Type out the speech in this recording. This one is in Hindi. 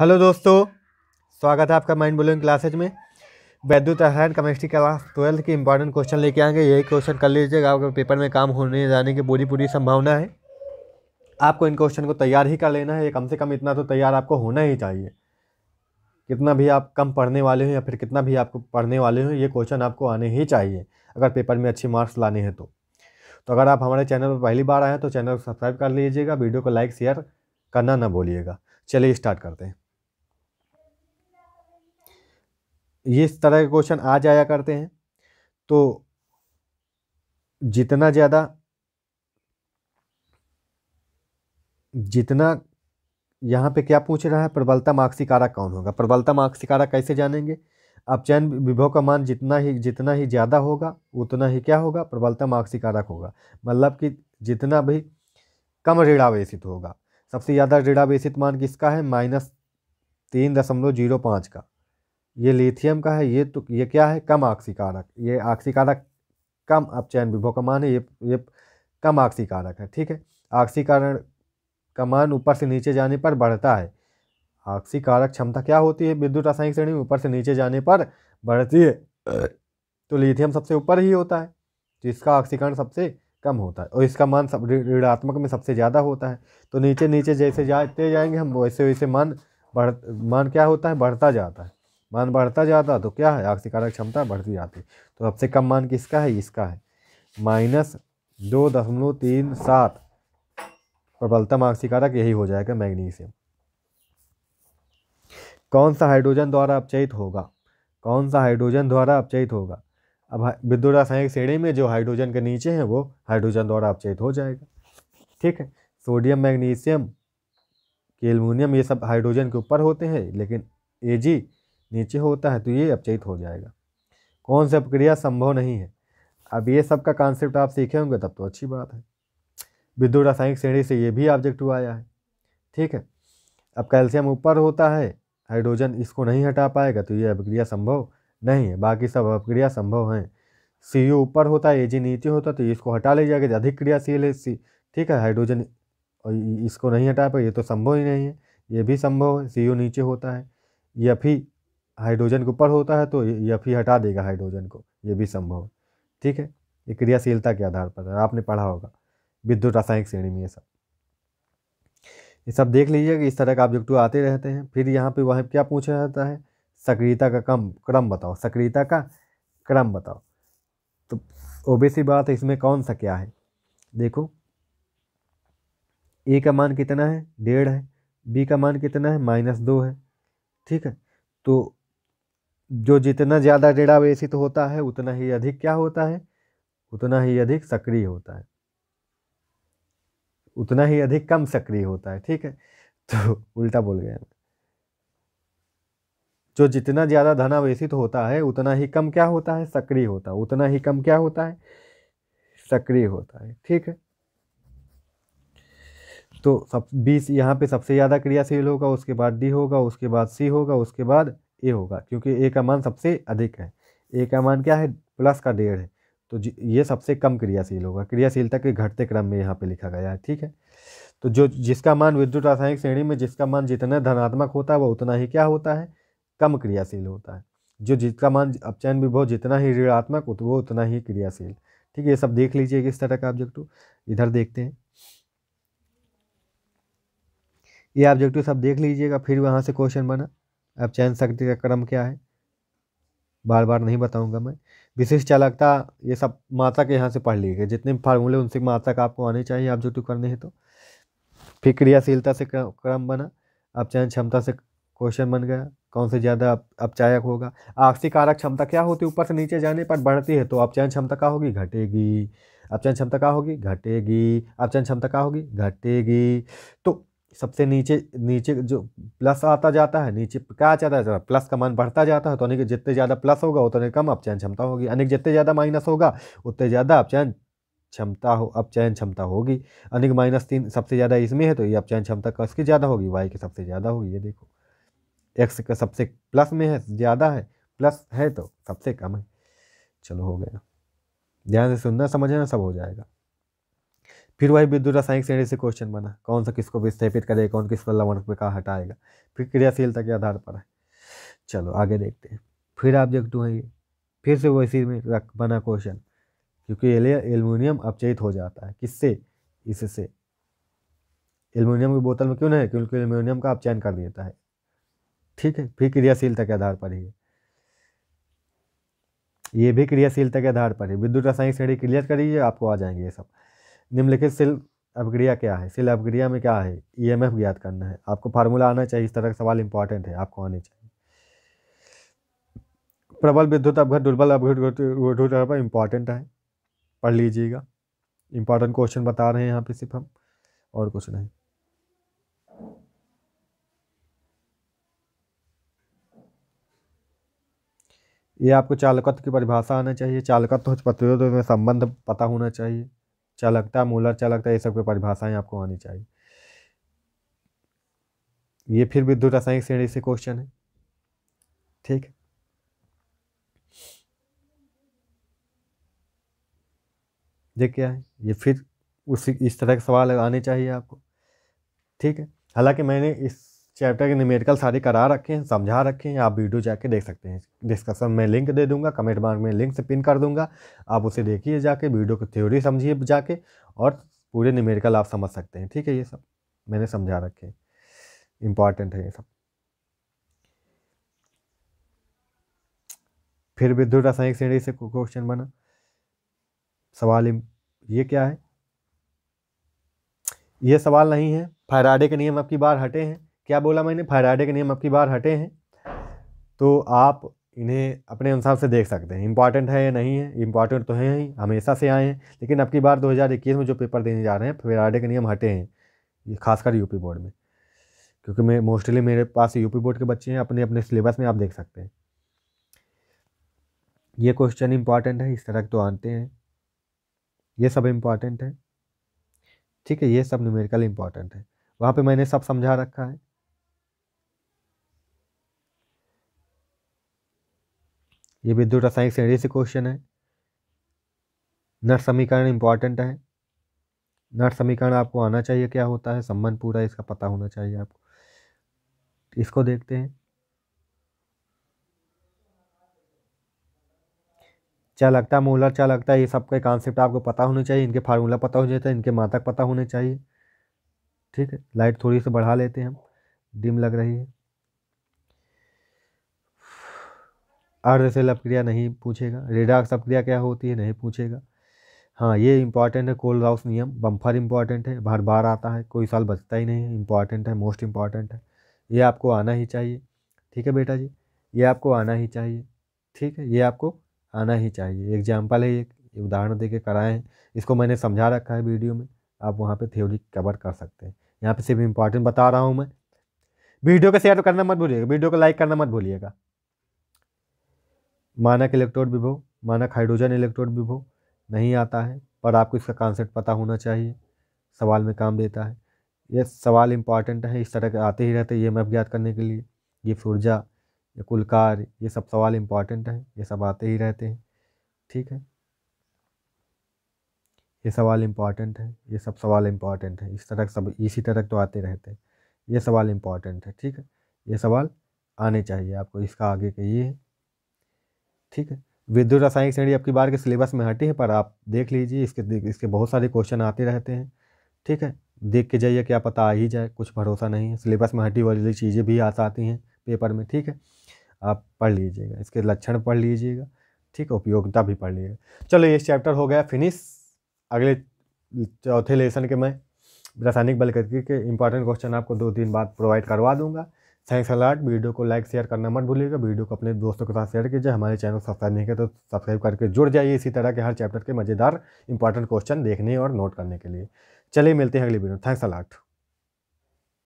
हेलो दोस्तों स्वागत है आपका माइंड बुलिंग क्लासेज में वैद्युत रसायन केमिस्ट्री क्लास ट्वेल्थ के इंपॉर्टेंट क्वेश्चन लेके आएंगे यही क्वेश्चन कर लीजिएगा आपके पेपर में काम होने जाने की पूरी पूरी संभावना है आपको इन क्वेश्चन को तैयार ही कर लेना है कम से कम इतना तो तैयार आपको होना ही चाहिए कितना भी आप कम पढ़ने वाले हों या फिर कितना भी आपको पढ़ने वाले हों ये क्वेश्चन आपको आने ही चाहिए अगर पेपर में अच्छे मार्क्स लाने हैं तो तो अगर आप हमारे चैनल पर पहली बार आए हैं तो चैनल को सब्सक्राइब कर लीजिएगा वीडियो को लाइक शेयर करना ना भूलिएगा चलिए स्टार्ट करते हैं ये इस तरह के क्वेश्चन आ जाया करते हैं तो जितना ज़्यादा जितना यहाँ पे क्या पूछ रहा है प्रबलता मार्क्सिकारा कौन होगा प्रबलता मार्क्सिकारा कैसे जानेंगे अपचयन विभव का मान जितना ही जितना ही ज़्यादा होगा उतना ही क्या होगा प्रबलता मार्क्सिकारक होगा मतलब कि जितना भी कम ऋणावेशित होगा सबसे ज़्यादा ऋणावेशित मान किसका है माइनस तीन दशमलव जीरो पाँच का ये लिथियम का है ये तो ये क्या है कम आक्सीकारक ये आक्सीकारक कम अपचयन विभो का मान है ये ये कम आक्सीकारक है ठीक है ऑक्सीकरण का मान ऊपर से नीचे जाने पर बढ़ता है आक्सीकारक क्षमता क्या होती है विद्युत रासायनिक श्रेणी में ऊपर से नीचे जाने पर बढ़ती है तो लिथियम सबसे ऊपर ही होता है तो इसका ऑक्सीकरण सबसे कम होता है और इसका मान सब ऋणात्मक में सबसे ज़्यादा होता है तो नीचे नीचे जैसे जाते जाएंगे हम वैसे वैसे मान बढ़ मान क्या होता है बढ़ता जाता है मान बढ़ता जाता तो क्या है आक्सीकारक क्षमता बढ़ती जाती तो सबसे कम मान किसका है इसका है माइनस दो दशमलव तीन सात प्रबलतम आक्सीकारक यही हो जाएगा मैग्नीशियम कौन सा हाइड्रोजन द्वारा अपचयित होगा कौन सा हाइड्रोजन द्वारा अपचयित होगा अब विद्युत रासायनिक श्रेणी में जो हाइड्रोजन के नीचे हैं वो हाइड्रोजन द्वारा अपचयित हो जाएगा ठीक है सोडियम मैग्नीशियम एलमोनियम ये सब हाइड्रोजन के ऊपर होते हैं लेकिन एजी नीचे होता है तो ये अपचयित हो जाएगा कौन सी प्रक्रिया संभव नहीं है अब ये सब का कॉन्सेप्ट आप सीखे होंगे तब तो अच्छी बात है विद्युत रासायनिक श्रेणी से ये भी ऑब्जेक्ट हुआ आया है ठीक है अब कैल्शियम ऊपर होता है हाइड्रोजन इसको नहीं हटा पाएगा तो ये अपक्रिया संभव नहीं है बाकी सब अपक्रिया संभव हैं सी ऊपर होता है ए जी नीचे होता तो इसको हटा ले जाएगा अधिक क्रियाशील है सी ठीक है हाइड्रोजन इसको नहीं हटा पाए ये तो संभव ही नहीं है ये भी संभव है सी नीचे होता है या फिर हाइड्रोजन के ऊपर होता है तो यफ ही हटा देगा हाइड्रोजन को ये भी संभव है ठीक है ये क्रियाशीलता के आधार पर है आपने पढ़ा होगा विद्युत रासायनिक श्रेणी में ये सब ये सब देख कि इस तरह के ऑब्जेक्टिव आते रहते हैं फिर यहाँ पे वहाँ क्या पूछा जाता है सक्रियता का कम क्रम बताओ सक्रियता का क्रम बताओ तो ओबीसी बात है इसमें कौन सा क्या है देखो ए का मान कितना है डेढ़ है बी का मान कितना है माइनस दो है ठीक है तो जो जितना ज़्यादा डेटाबेसित होता है उतना ही अधिक क्या होता है उतना ही अधिक सक्रिय होता है उतना ही अधिक कम सक्रिय होता है ठीक है तो उल्टा बोल गया जो जितना ज़्यादा धनावेशित होता है उतना ही कम क्या होता है सक्रिय होता है उतना ही कम क्या होता है सक्रिय होता है ठीक है तो सब बीस यहाँ पे सबसे ज़्यादा क्रियाशील होगा उसके बाद डी होगा उसके बाद सी होगा उसके बाद ए होगा क्योंकि ए का मान सबसे अधिक है ए का मान क्या है प्लस का डेढ़ है तो ये सबसे कम क्रियाशील होगा क्रियाशीलता के घटते क्रम में यहाँ पे लिखा गया है ठीक है तो जो जिसका मान विद्युत रासायनिक श्रेणी में जिसका मान जितना धनात्मक होता है वह उतना ही क्या होता है कम क्रियाशील होता है जो जिसका मान अपचयन विभव जितना ही ऋणात्मक वो उतना ही क्रियाशील ठीक है ये सब देख लीजिए किस तरह का ऑब्जेक्टिव इधर देखते हैं ये ऑब्जेक्टिव सब देख लीजिएगा फिर वहाँ से क्वेश्चन बना अब चयन शक्ति का क्रम क्या है बार बार नहीं बताऊंगा मैं विशेष चालकता ये सब माता के यहाँ से पढ़ लीजिए जितने फार्मूले उनसे माता का आपको आने चाहिए आप जो टू करने हैं तो फिर क्रियाशीलता से क्रम बना अब चयन क्षमता से क्वेश्चन बन गया कौन से ज़्यादा अपचायक होगा आपसी कारक क्षमता क्या होती है ऊपर से नीचे जाने पर बढ़ती है तो अपचयन क्षमता क्या होगी घटेगी अपचयन क्षमता क्या होगी घटेगी अपचयन क्षमता क्या होगी घटेगी तो सबसे नीचे नीचे जो प्लस आता जाता है नीचे क्या जाता है प्लस का मान बढ़ता जाता है तो यानी जितने ज़्यादा प्लस होगा उतने कम अपचयन क्षमता होगी यानी जितने ज़्यादा माइनस होगा उतने ज़्यादा अपचयन क्षमता हो अपचयन क्षमता होगी यानी कि माइनस तीन सबसे ज़्यादा इसमें है तो ये अपचयन क्षमता किसकी ज़्यादा होगी वाई की सबसे ज़्यादा होगी ये देखो एक्स का सबसे प्लस में है ज़्यादा है प्लस है तो सबसे कम है चलो हो गया ध्यान से सुनना समझना सब हो जाएगा फिर वही विद्युत रासायनिक श्रेणी से क्वेश्चन बना कौन सा किसको विस्थापित करेगा कौन किसको लवण में कहा हटाएगा फिर क्रियाशीलता के आधार पर है चलो आगे देखते हैं फिर ऑब्जेक्ट टू है ये फिर से वैसी में रख बना क्वेश्चन क्योंकि एल्यूमिनियम अपचयित हो जाता है किससे इससे एल्यूमिनियम की बोतल में क्यों नहीं है क्योंकि एल्यूमिनियम का अपचयन कर देता है ठीक है फिर क्रियाशीलता के आधार पर ही ये भी क्रियाशीलता के आधार पर है विद्युत रासायनिक श्रेणी क्लियर करिए आपको आ जाएंगे ये सब निम्नलिखित सेल अपग्रिया क्या है सेल अपग्रिया में क्या है ई एम एफ ज्ञात करना है आपको फार्मूला आना चाहिए इस तरह का सवाल इंपॉर्टेंट है आपको आने चाहिए प्रबल विद्युत अपघट दुर्बल अपघट इंपॉर्टेंट है पढ़ लीजिएगा इंपॉर्टेंट क्वेश्चन बता रहे हैं यहाँ पे सिर्फ हम और कुछ नहीं ये आपको चालकत्व की परिभाषा आना चाहिए चालकत्व प्रतिरोध में संबंध पता होना चाहिए चालकता मूलर चालकता ये सब की परिभाषाएं आपको आनी चाहिए ये फिर विद्युत रासायनिक श्रेणी से क्वेश्चन है ठीक देख क्या है ये फिर उसी इस तरह के सवाल आने चाहिए आपको ठीक है हालांकि मैंने इस चैप्टर के न्यूमेरिकल सारे करा रखे हैं समझा रखे हैं आप वीडियो जाके देख सकते हैं डिस्कशन में लिंक दे दूंगा कमेंट बार में लिंक से पिन कर दूंगा आप उसे देखिए जाके वीडियो की थ्योरी समझिए जाके और पूरे न्यूमेरिकल आप समझ सकते हैं ठीक है ये सब मैंने समझा रखे हैं इम्पॉर्टेंट है ये सब फिर विद्युत रासायनिक श्रेणी से क्वेश्चन बना सवाल ये क्या है ये सवाल नहीं है फैराडे के नियम आपकी बार हटे हैं क्या बोला मैंने फैराडे के नियम अब की बार हटे हैं तो आप इन्हें अपने अनुसार से देख सकते हैं इंपॉर्टेंट है या नहीं है इंपॉर्टेंट तो है ही हमेशा से आए हैं लेकिन अब की बार 2021 में जो पेपर देने जा रहे हैं फेराडे के नियम हटे हैं ये खासकर यूपी बोर्ड में क्योंकि मैं मोस्टली मेरे पास यूपी बोर्ड के बच्चे हैं अपने अपने सिलेबस में आप देख सकते हैं ये क्वेश्चन इंपॉर्टेंट है इस तरह तो आते हैं ये सब इम्पॉर्टेंट है ठीक है ये सब न्यूमेरिकल इम्पॉर्टेंट है वहाँ पे मैंने सब समझा रखा है ये विद्युत रासायनिक श्रेणी से क्वेश्चन है नट समीकरण इंपॉर्टेंट है नट समीकरण आपको आना चाहिए क्या होता है संबंध पूरा इसका पता होना चाहिए आपको इसको देखते हैं क्या लगता है मोलर क्या लगता है ये सबके कॉन्सेप्ट आपको पता होने चाहिए इनके फार्मूला पता होने चाहिए इनके मातक पता होने चाहिए ठीक है लाइट थोड़ी सी बढ़ा लेते हैं हम डिम लग रही है अर्धसेल अपक्रिया नहीं पूछेगा रेडाक्स अपक्रिया क्या होती है नहीं पूछेगा हाँ ये इंपॉर्टेंट है कोल्ड हाउस नियम बम्फर इंपॉर्टेंट है बार बार आता है कोई साल बचता ही नहीं है इंपॉर्टेंट है मोस्ट इंपॉर्टेंट है ये आपको आना ही चाहिए ठीक है बेटा जी ये आपको आना ही चाहिए ठीक है ये आपको आना ही चाहिए एग्जाम्पल है ये उदाहरण दे के कराए हैं इसको मैंने समझा रखा है वीडियो में आप वहाँ पर थ्योरी कवर कर सकते हैं यहाँ पर सिर्फ इंपॉर्टेंट बता रहा हूँ मैं वीडियो को शेयर तो करना मत भूलिएगा वीडियो को लाइक करना मत भूलिएगा मानक इलेक्ट्रोड विभव मानक हाइड्रोजन इलेक्ट्रोड विभव नहीं आता है पर आपको इसका कॉन्सेप्ट पता होना चाहिए सवाल में काम देता है ये सवाल इंपॉर्टेंट है इस तरह के आते ही रहते हैं ये मैप ज्ञात करने के लिए ये फुर्जा ये कुलकार ये सब सवाल इंपॉर्टेंट हैं ये सब आते ही रहते हैं ठीक है ये सवाल इम्पॉर्टेंट है ये सब सवाल इम्पॉर्टेंट है इस तरह सब इसी तरह तो आते रहते हैं ये सवाल इम्पॉर्टेंट है ठीक है ये सवाल आने चाहिए आपको इसका आगे कहिए ठीक है विद्युत रासायनिक श्रेणी आपकी बार के सिलेबस में हटी है पर आप देख लीजिए इसके इसके बहुत सारे क्वेश्चन आते रहते हैं ठीक है देख के जाइए क्या पता आ ही जाए कुछ भरोसा नहीं है सिलेबस में हटी वाली चीज़ें भी आ आती हैं पेपर में ठीक है आप पढ़ लीजिएगा इसके लक्षण पढ़ लीजिएगा ठीक है उपयोगिता भी पढ़ लीजिएगा चलो ये चैप्टर हो गया फिनिश अगले चौथे लेसन के मैं रासायनिक बल के इंपॉर्टेंट क्वेश्चन आपको दो दिन बाद प्रोवाइड करवा दूंगा थैंक्स अलाट वीडियो को लाइक शेयर करना मत भूलिएगा वीडियो को अपने दोस्तों के साथ शेयर कीजिए हमारे चैनल सब्सक्राइब नहीं किया तो सब्सक्राइब करके जुड़ जाइए इसी तरह के हर चैप्टर के मज़ेदार इंपॉर्टेंट क्वेश्चन देखने और नोट करने के लिए चलिए मिलते हैं अगली वीडियो थैंक्स अलाट